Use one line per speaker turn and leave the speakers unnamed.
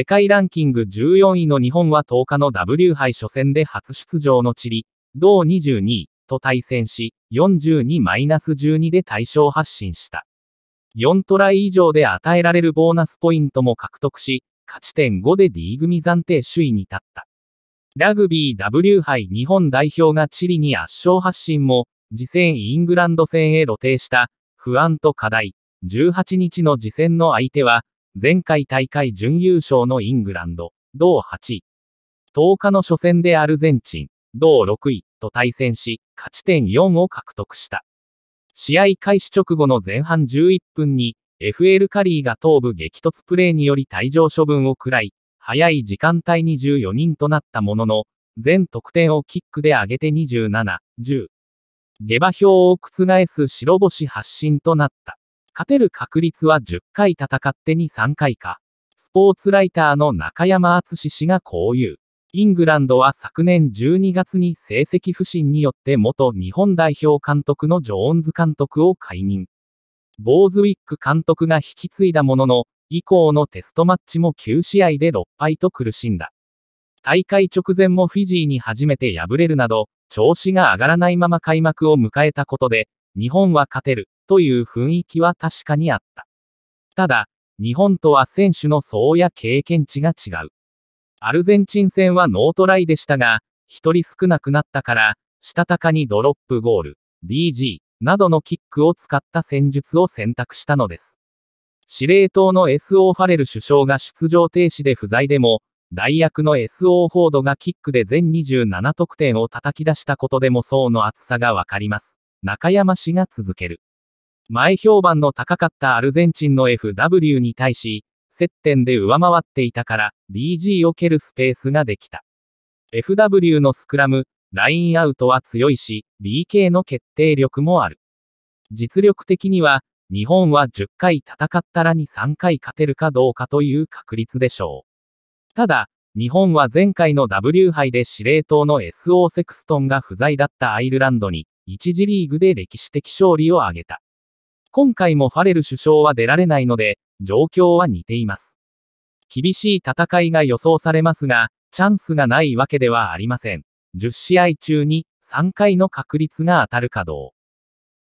世界ランキング14位の日本は10日の W 杯初戦で初出場のチリ、同22位と対戦し、42-12で対象発進した。4トライ以上で与えられるボーナスポイントも獲得し、勝ち点5で D 組暫定首位に立った。ラグビー W 杯日本代表がチリに圧勝発進も、次戦イングランド戦へ露呈した不安と課題、18日の次戦の相手は、前回大会準優勝のイングランド、同8位。10日の初戦でアルゼンチン、同6位と対戦し、勝ち点4を獲得した。試合開始直後の前半11分に、FL カリーが頭部激突プレーにより退場処分を喰らい、早い時間帯に4人となったものの、全得点をキックで上げて27、10。下馬評を覆す白星発進となった。勝てる確率は10回戦ってに3回か。スポーツライターの中山敦氏がこう言う。イングランドは昨年12月に成績不振によって元日本代表監督のジョーンズ監督を解任。ボーズウィック監督が引き継いだものの、以降のテストマッチも9試合で6敗と苦しんだ。大会直前もフィジーに初めて敗れるなど、調子が上がらないまま開幕を迎えたことで、日本は勝てる、という雰囲気は確かにあった。ただ、日本とは選手の層や経験値が違う。アルゼンチン戦はノートライでしたが、一人少なくなったから、したたかにドロップゴール、DG などのキックを使った戦術を選択したのです。司令塔の SO ファレル首相が出場停止で不在でも、代役の SO フォードがキックで全27得点を叩き出したことでも層の厚さがわかります。中山氏が続ける。前評判の高かったアルゼンチンの FW に対し、接点で上回っていたから、DG を蹴るスペースができた。FW のスクラム、ラインアウトは強いし、BK の決定力もある。実力的には、日本は10回戦ったらに3回勝てるかどうかという確率でしょう。ただ、日本は前回の W 杯で司令塔の SO セクストンが不在だったアイルランドに、1次リーグで歴史的勝利を挙げた。今回もファレル首相は出られないので、状況は似ています。厳しい戦いが予想されますが、チャンスがないわけではありません。10試合中に3回の確率が当たるかどう